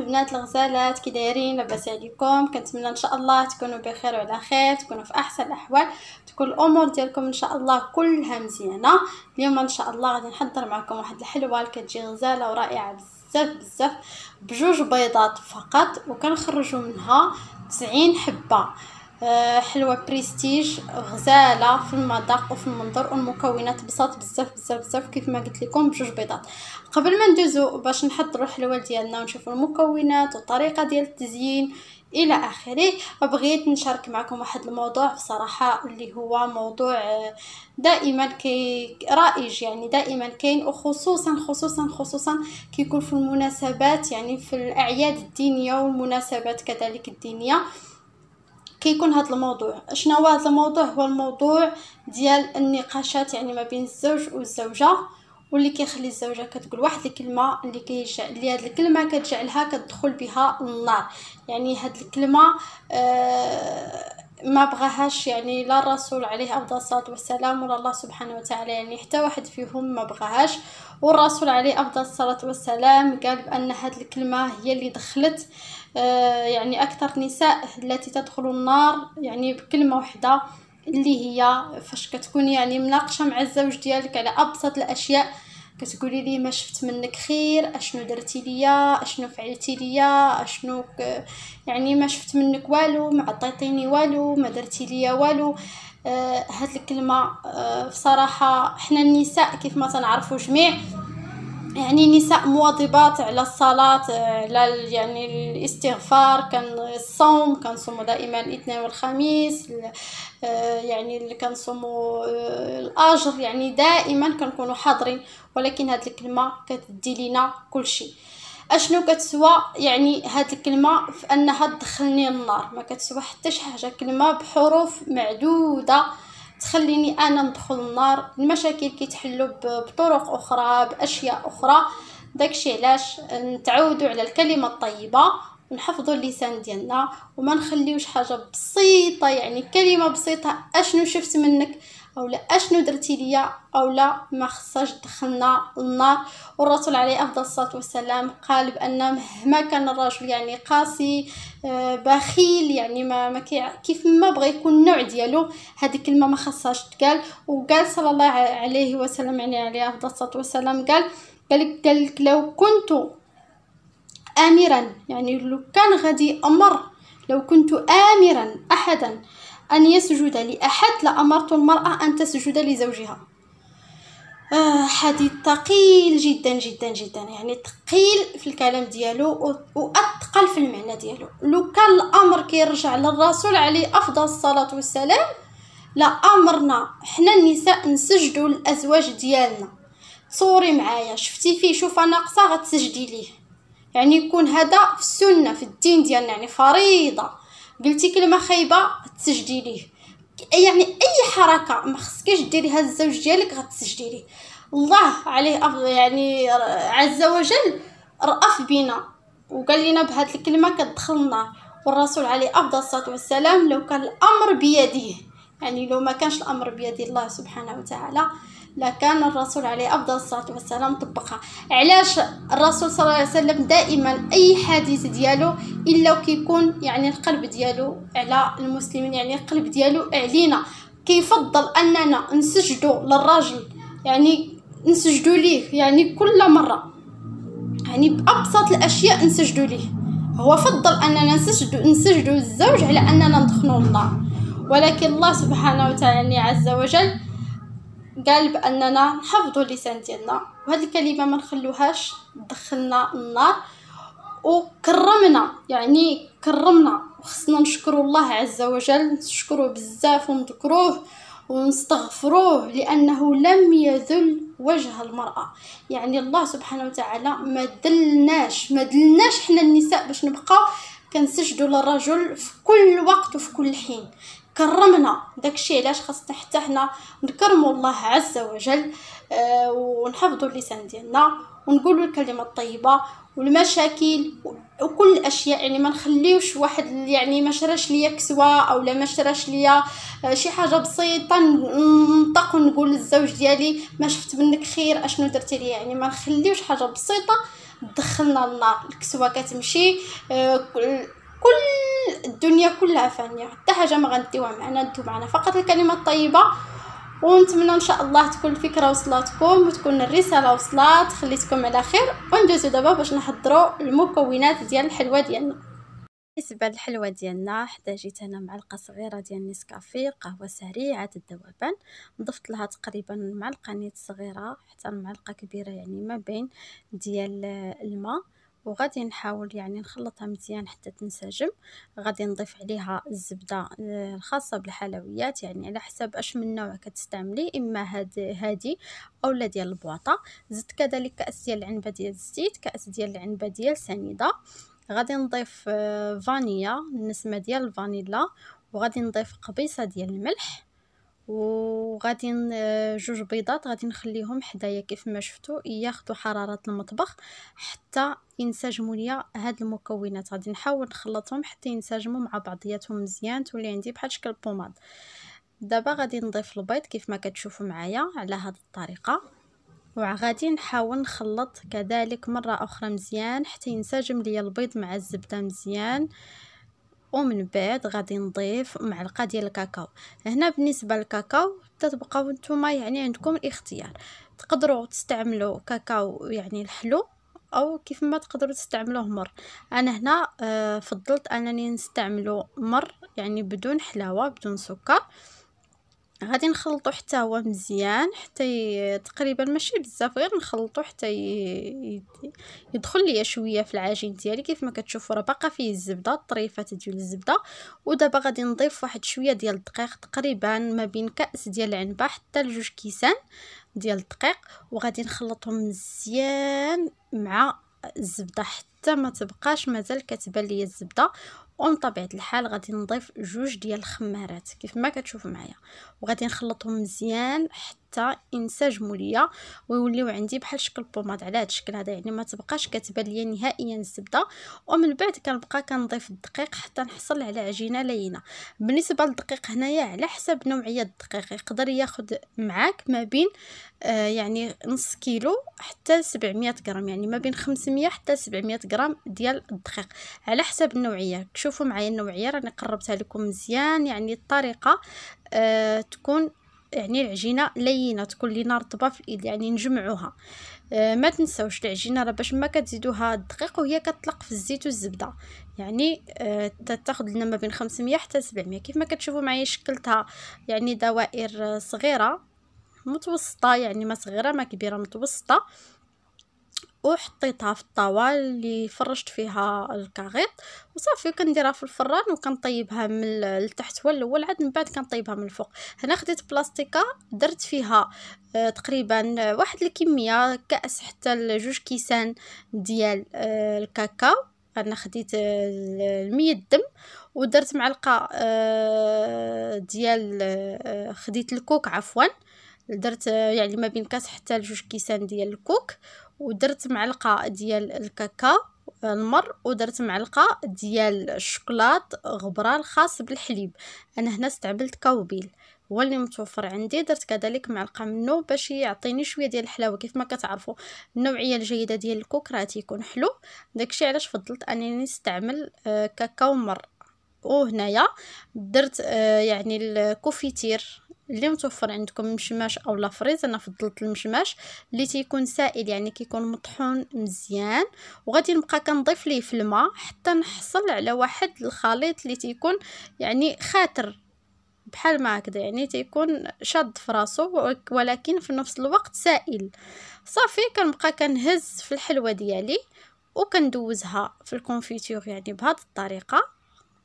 البنات الغزالات كي دايرين لاباس عليكم كنتمنى ان شاء الله تكونوا بخير وعلى خير تكونوا في احسن الاحوال تكون الامور ديالكم ان شاء الله كلها مزيانه اليوم ان شاء الله غادي نحضر معكم واحد الحلوه اللي كتجي غزاله ورائعه بزاف بزاف بجوج بيضات فقط وكنخرجوا منها 90 حبه آه، حلوه بريستيج غزاله في المذاق وفي المنظر والمكونات بساط بزاف بزاف بزاف كيف ما قلت لكم بجوج بيضات قبل ما ندوزو باش نحضروا الحلوه ديالنا ونشوفوا المكونات والطريقه ديال التزيين الى اخره بغيت نشارك معكم واحد الموضوع بصراحه اللي هو موضوع آه، دائما كي رائج يعني دائما كاين وخصوصا خصوصا خصوصا كيكون في المناسبات يعني في الاعياد الدينيه والمناسبات كذلك الدينيه كيكون هذا الموضوع شنو هو هذا الموضوع هو الموضوع ديال النقاشات يعني ما بين الزوج والزوجه واللي كيخلي الزوجه كتقول واحد الكلمه اللي كيجع اللي هاد الكلمه كتجعلها كتدخل بها النار يعني هاد الكلمه آه ما بغاهاش يعني لا الرسول عليه افضل الصلاه والسلام ولا الله سبحانه وتعالى يعني حتى واحد فيهم ما بغاهاش والرسول عليه افضل الصلاه والسلام قال بان هذه الكلمه هي اللي دخلت آه، يعني اكثر نساء التي تدخل النار يعني بكلمه واحده اللي هي فاش كتكون يعني مناقشه مع الزوج ديالك على ابسط الاشياء كتقولي لي ما شفت منك خير اشنو درتي ليا اشنو فعلتي ليا اشنو ك... يعني ما شفت منك والو ما عطيتيني والو ما درتي ليا والو آه هاد الكلمه آه بصراحه حنا النساء كيف ما تنعرفوا جميع يعني نساء مواظبات على الصلاة على يعني الاستغفار كان الصوم كنصوموا دائما الاثنين والخميس آه، يعني صوموا آه، الاجر يعني دائما كنكونوا حاضرين ولكن هاد الكلمه كتدي لينا كلشي اشنو كتسوى يعني هاد الكلمه في انها تدخلني النار ما كتسوى حتى شي حاجه كلمه بحروف معدوده تخليني انا ندخل النار المشاكل كيتحلوا بطرق اخرى باشياء اخرى داكشي علاش نتعودوا على الكلمه الطيبه ونحفظوا اللسان ديالنا وما نخليوش حاجه بسيطه يعني كلمه بسيطه اشنو شفت منك او لا اشنو درتي ليا او لا ما خصاش دخلنا النار والرسول عليه افضل الصلاه والسلام قال بان مهما كان الرجل يعني قاسي آه، بخيل يعني ما, ما كيف ما بغى يكون النوع ديالو هذه الكلمه ما خصهاش تقال وقال صلى الله عليه وسلم يعني عليه افضل الصلاه والسلام قال قال لك لو كنت امرا يعني لو كان غادي امر لو كنت امرا احدا أن يسجد لأحد لأمرت المرأة أن تسجد لزوجها آه، حديث ثقيل جدا جدا جدا يعني ثقيل في الكلام ديالو وأثقل في المعنى ديالو لو كان الأمر كيرجع للرسول عليه أفضل الصلاة والسلام لأمرنا حنا النساء نسجدوا للأزواج ديالنا تصوري معايا شفتي فيه شوفه ناقصه غتسجدي ليه يعني يكون هذا في السنه في الدين ديالنا يعني فريضه قلتي كلمه خايبه تسجدي ليه يعني اي حركه ما خصكيش ديريها الزوج ديالك غتسجدي ليه الله عليه أفضل يعني عز وجل رأف بينا وقال لنا بهاد الكلمه كتدخل النار والرسول عليه افضل الصلاه والسلام لو كان الامر بيده يعني لو ما كانش الامر بيد الله سبحانه وتعالى لكان الرسول عليه أفضل الصلاة والسلام طبقها علاش الرسول صلى الله عليه وسلم دائما أي حديث ديالو إلا كيكون يعني القلب ديالو على المسلمين يعني القلب ديالو علينا كيفضل أننا نسجدو للراجل يعني نسجدو ليه يعني كل مرة يعني بأبسط الأشياء نسجدو ليه هو فضل أننا نسجدو نسجدو الزوج على أننا ندخلو النار ولكن الله سبحانه وتعالى عز وجل قال باننا نحافظوا اللسان ديالنا وهاد الكلمه ما نخلوهاش تدخلنا النار وكرمنا يعني كرمنا وخصنا نشكر الله عز وجل نشكره بزاف ونذكروه ونستغفروه لأنه لم يذل وجه المرأة يعني الله سبحانه وتعالى ما دلناش ما دلناش حنا النساء باش نبقاو كنسجدوا للرجل في كل وقت وفي كل حين كرمنا داكشي علاش خاصنا حتى حنا نكرموا الله عز وجل آه، ونحفظوا اللسان ديالنا ونقولوا الكلمه الطيبه والمشاكل وكل الاشياء يعني ما نخليوش واحد يعني ما شراش ليا كسوه او لا ما شراش ليا آه، شي حاجه بسيطه ننطق ونقول للزوج ديالي ما شفت منك خير اشنو درتي ليا يعني ما نخليوش حاجه بسيطه دخلنا النار الكسوه كتمشي آه، كل الدنيا كلها فانية حتى حاجة ما غنديوها معنا ندو معنا فقط الكلمة الطيبة ونتمنى ان شاء الله تكون الفكره وصلاتكم وتكون الرساله وصلات خليتكم على خير وندوزو دابا باش نحضروا المكونات ديال الحلوى ديالنا بالنسبه للحلوى ديالنا حدا جيت انا معلقه صغيره ديال نسكافيه قهوه سريعه الذوبان ضفت لها تقريبا معلقه نيت صغيره حتى معلقه كبيره يعني ما بين ديال الماء وغادي نحاول يعني نخلطها مزيان حتى تنسجم غادي نضيف عليها الزبده آه، الخاصه بالحلويات يعني على حسب اش من نوع كتستعملي اما هاد هادي اولا ديال البواطه زدت كذلك كاس ديال العنبه ديال الزيت كاس ديال العنبه ديال سنيده غادي نضيف آه، فانيا النسمه ديال الفانيلا وغادي نضيف قبيصه ديال الملح وغادي آه، جوج بيضات غادي نخليهم حدايا كيف ما شفتوا ياخذوا حراره المطبخ حتى ينسجموا ليا هاد المكونات غادي نحاول نخلطهم حتى ينسجموا مع بعضياتهم مزيان تولي عندي بحال شكل بوماد دابا غادي نضيف البيض كيف ما كتشوفوا معايا على هاد الطريقه وغادي نحاول نخلط كذلك مره اخرى مزيان حتى ينسجم ليا البيض مع الزبده مزيان آه ومن بعد غادي نضيف معلقه ديال الكاكاو هنا بالنسبه للكاكاو تتبقاو نتوما يعني عندكم الاختيار تقدروا تستعملوا كاكاو يعني الحلو او كيف ما تقدروا تستعملوه مر انا هنا آه، فضلت انني نستعملو مر يعني بدون حلاوه بدون سكر غادي نخلطو حتى هو مزيان حتى ي... تقريبا ماشي بزاف غير نخلطو حتى ي... يدخل ليا شويه في العجين ديالي كيف ما كتشوفوا راه باقا فيه الزبده الطريفات ديال الزبده ودابا غادي نضيف واحد شويه ديال الدقيق تقريبا ما بين كاس ديال العنبه حتى لجوج كيسان ديال الدقيق وغادي نخلطهم مزيان مع الزبده حتى ما تبقاش مازال كتبان ليا الزبده ومن طبيعه الحال غادي نضيف جوج ديال الخمارات كيف ما كتشوفوا معايا وغادي نخلطهم مزيان حتى ينسجموا ليا ويوليو عندي بحال شكل بوماد على هذا الشكل هذا يعني ما تبقاش كتبان ليا نهائيا الزبده ومن بعد كنبقى كنضيف الدقيق حتى نحصل على عجينه لينه بالنسبه للدقيق هنايا على حسب نوعيه الدقيق يقدر ياخذ معاك ما بين آه يعني نص كيلو حتى 700 غرام يعني ما بين 500 حتى 700 غرام ديال الدقيق على حسب النوعيه شوف شوفوا معايا النوعيه راني قربتها لكم مزيان يعني الطريقه آه تكون يعني العجينه لينه تكون لينا رطبه في الايد يعني نجمعوها آه ما تنساوش العجينه راه باش ما كتزيدوها الدقيق وهي كتطلق في الزيت والزبده يعني آه تاخذ لنا ما بين 500 حتى 700 كيف ما كتشوفوا معايا شكلتها يعني دوائر صغيره متوسطه يعني ما صغيره ما كبيره متوسطه وحطيتها في الطاوه اللي فرشت فيها الكاغيط وصافي كنديرها في الفران وكنطيبها من التحت الاول عاد من بعد كنطيبها من الفوق هنا خديت بلاستيكه درت فيها آه، تقريبا واحد الكميه كاس حتى لجوج كيسان ديال آه، الكاكاو انا خديت آه، المية الدم ودرت معلقه ديال خديت الكوك عفوا درت يعني ما بين كاس حتى لجوج كيسان ديال الكوك ودرت معلقه ديال الكاكاو المر ودرت معلقه ديال الشوكولات غبران خاص بالحليب انا هنا استعملت كاوبيل هو اللي متوفر عندي درت كذلك معلقه منه باش يعطيني شويه ديال الحلاوه كيف ما كتعرفوا النوعيه الجيده ديال الكوك راه تيكون حلو داكشي علاش فضلت انني نستعمل آه، كاكاو مر وهنايا درت آه، يعني الكوفيتير اللي متوفر عندكم مشماش لا فريز انا فضلت المشماش اللي تيكون سائل يعني كيكون مطحون مزيان وغادي نبقى كنضيف ليه في الماء حتى نحصل على واحد الخليط اللي تيكون يعني خاتر بحال ما هكذا يعني تيكون شاد في راسو ولكن في نفس الوقت سائل صافي كنبقى كنهز في الحلوه ديالي وكندوزها في الكونفيتور يعني بهذه الطريقه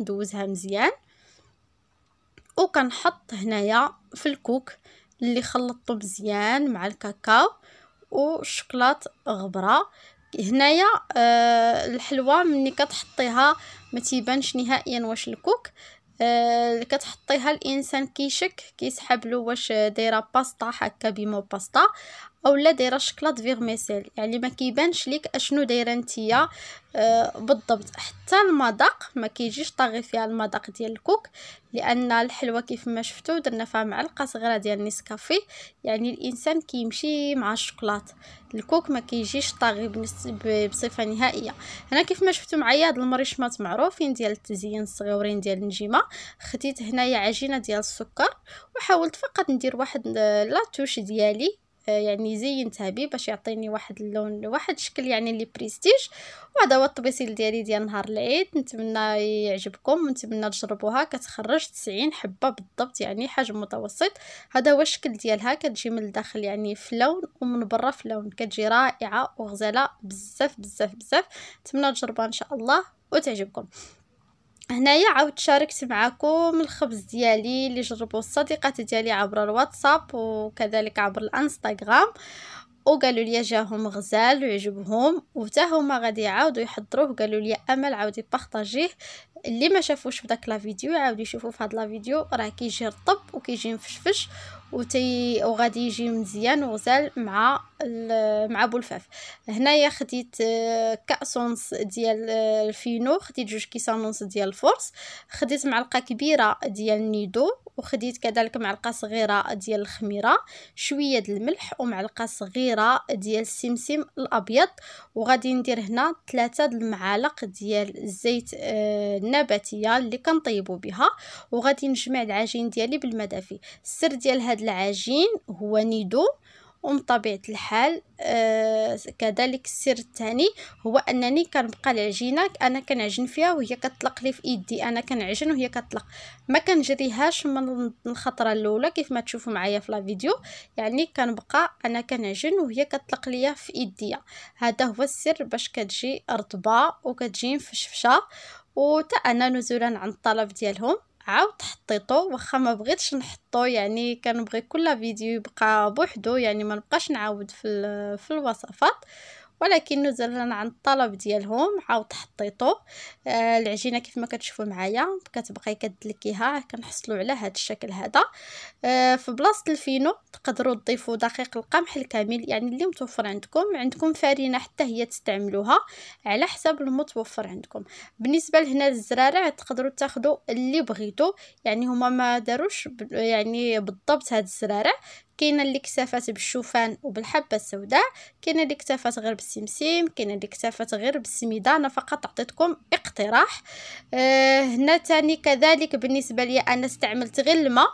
ندوزها مزيان وكنحط هنايا في الكوك اللي خلطته مزيان مع الكاكاو وشكلاط غبره هنايا آه الحلوه ملي كتحطيها ما تيبانش نهائيا واش الكوك آه كتحطيها الانسان كيشك كيسحب له واش دايره باستا هكا بيمو باستا اولا دايره شكلاط فيغميسيل يعني ما كيبانش ليك اشنو دايره نتيا آه، بالضبط حتى المذاق ما كيجيش طاغي فيها المذاق ديال الكوك لان الحلوه كيف ما شفتوا درنا فيها معلقه صغيره ديال نسكافيه يعني الانسان كيمشي مع الشوكولات الكوك ما كيجيش طاغي بصفه نهائيه هنا كيف ما شفتوا معايا هاد المريشمات معروفين ديال التزيين الصغيورين ديال النجيمه خديت هنايا عجينه ديال السكر وحاولت فقط ندير واحد لاتوش ديالي آه، يعني زينتها به باش يعطيني واحد اللون واحد الشكل يعني اللي بريستيج وهذا هو الطبيسيل ديالي ديال نهار العيد نتمنى يعجبكم ونتمنى تجربوها كتخرج 90 حبه بالضبط يعني حجم متوسط هذا هو الشكل ديالها كتجي من الداخل يعني في لون ومن برا في لون كتجي رائعه وغزاله بزاف بزاف بزاف نتمنى تجربها ان شاء الله وتعجبكم هنايا عاود شاركت معكم الخبز ديالي اللي جربوا الصديقات ديالي عبر الواتساب وكذلك عبر الانستغرام وقالوا لي جاهم غزال ويعجبهم وتا هما غادي يعاودوا يحضروه قالوا لي امل عاودي بارطاجيه اللي ما شافوش في داك لا فيديو يعاودوا يشوفوا في هاد لا فيديو راه كيجي رطب وكيجي مفشفش وتي وغادي يجي مزيان وغزال مع مع بولفاف هنايا خديت آه، كاس ونص ديال آه، الفينو خديت جوج كيسان ونص ديال الفرص خديت معلقه كبيره ديال النيدو وخديت كذلك معلقه صغيره ديال الخميره شويه ديال الملح ومعلقه صغيره ديال السمسم الابيض وغادي ندير هنا ثلاثة ديال المعالق ديال الزيت آه، النباتيه اللي كنطيبوا بها وغادي نجمع العجين ديالي بالمدافي السر ديال هاد العجين هو نيدو ومن طبيعه الحال آه كذلك السر الثاني هو انني كنبقى العجينه انا كنعجن فيها وهي كتطلق لي في ايدي انا كنعجن وهي كتطلق ما كنجريهاش من الخطره الاولى كيف ما تشوفوا معايا في الفيديو يعني كنبقى انا كنعجن وهي كتطلق لي في ايديا هذا هو السر باش كتجي رطبه وكتجي مفشفشه وتا انا نزولا عن الطلب ديالهم عاود حطيته واخا ما بغيتش نحطو يعني كنبغي كل فيديو يبقى بوحدو يعني ما نبقاش نعاود في, في الوصفات ولكن نزلا عن الطلب ديالهم عاود حطيتو آه، العجينه كيف ما كتشوفوا معايا كتبقاي كدلكيها كنحصلوا على هذا الشكل هذا آه، في بلاصه الفينو تقدروا تضيفوا دقيق القمح الكامل يعني اللي متوفر عندكم عندكم فرينه حتى هي تستعملوها على حسب المتوفر عندكم بالنسبه لهنا الزرارع تقدروا تاخذوا اللي بغيتو يعني هما ما داروش يعني بالضبط هاد الزرارع كاينه اللي اكتفات بالشوفان وبالحبه السوداء كاينه اللي اكتفات غير بالسمسم كاينه اللي اكتفات غير بالسميده انا فقط عطيتكم اقتراح آه هنا تاني كذلك بالنسبه لي انا استعملت غير الماء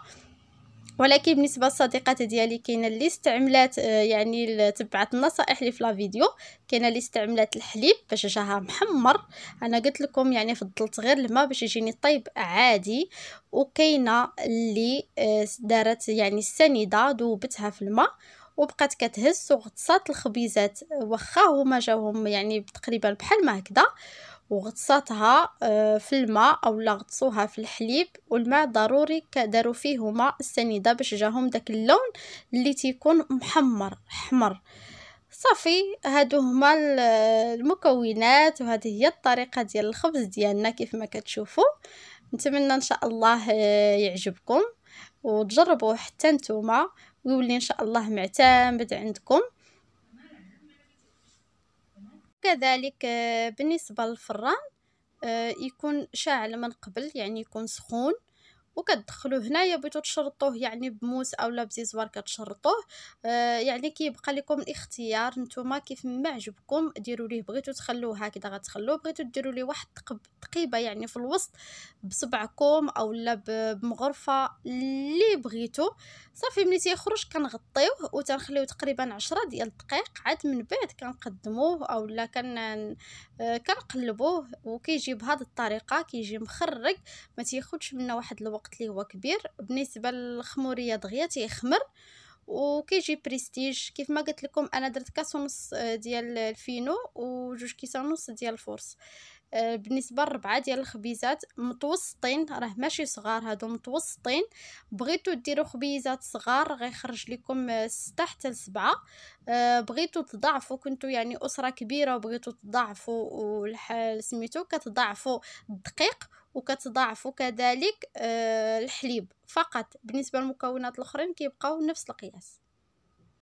ولكن بالنسبه للصديقات ديالي كاينه اللي استعملات آه، يعني تبعت النصائح اللي في لا فيديو كاينه اللي استعملات الحليب باش جاها محمر انا قلت لكم يعني فضلت غير الماء باش يجيني طيب عادي وكاينه اللي آه، دارت يعني السنيده دوبتها في الماء وبقات كتهز وغطسات الخبيزات واخا هما جاوهم يعني تقريبا بحال ما هكذا وغطساتها آه، في الماء او لا غطسوها في الحليب والماء ضروري كداروا فيه هما السنيده باش جاهم داك اللون اللي تيكون محمر احمر صافي هادو هما آه، المكونات وهذه هي الطريقه ديال الخبز ديالنا كيف ما كتشوفوا نتمنى ان شاء الله آه، يعجبكم وتجربوه حتى نتوما ويولي ان شاء الله معتمد عندكم كذلك آه، بالنسبه للفران آه، يكون شاعل من قبل يعني يكون سخون وكتدخلوه هنايا بغيتو تشرطوه يعني بموس اولا بزيزوار كتشرطوه آه يعني كيبقى لكم الاختيار نتوما كيف ما عجبكم ديروا ليه بغيتو تخلوه هكذا غتخلوه بغيتو ديروا ليه واحد تقيبه يعني في الوسط بصبعكم اولا بمغرفه اللي بغيتو صافي ملي تيخرج كنغطيوه وتنخليوه تقريبا عشرة ديال الدقائق عاد من بعد كنقدموه اولا كن آه، كنقلبوه وكيجي بهذه الطريقه كيجي مخرج ما تياخذش منا واحد الوقت الوقت اللي هو كبير بالنسبه للخموريه دغيا تيخمر وكيجي بريستيج كيف ما قلت لكم انا درت كاس ونص آه، ديال الفينو وجوج كيس ونص ديال الفورس آه، بالنسبه لربعه ديال الخبيزات متوسطين راه ماشي صغار هادو متوسطين بغيتو ديروا خبيزات صغار غيخرج لكم آه، ستة حتى لسبعة بغيتو تضاعفوا كنتو يعني اسره كبيره وبغيتو تضاعفوا والحال سميتو كتضاعفوا الدقيق وكتضاعفوا كذلك آه، الحليب فقط بالنسبه للمكونات الاخرين كيبقاو نفس القياس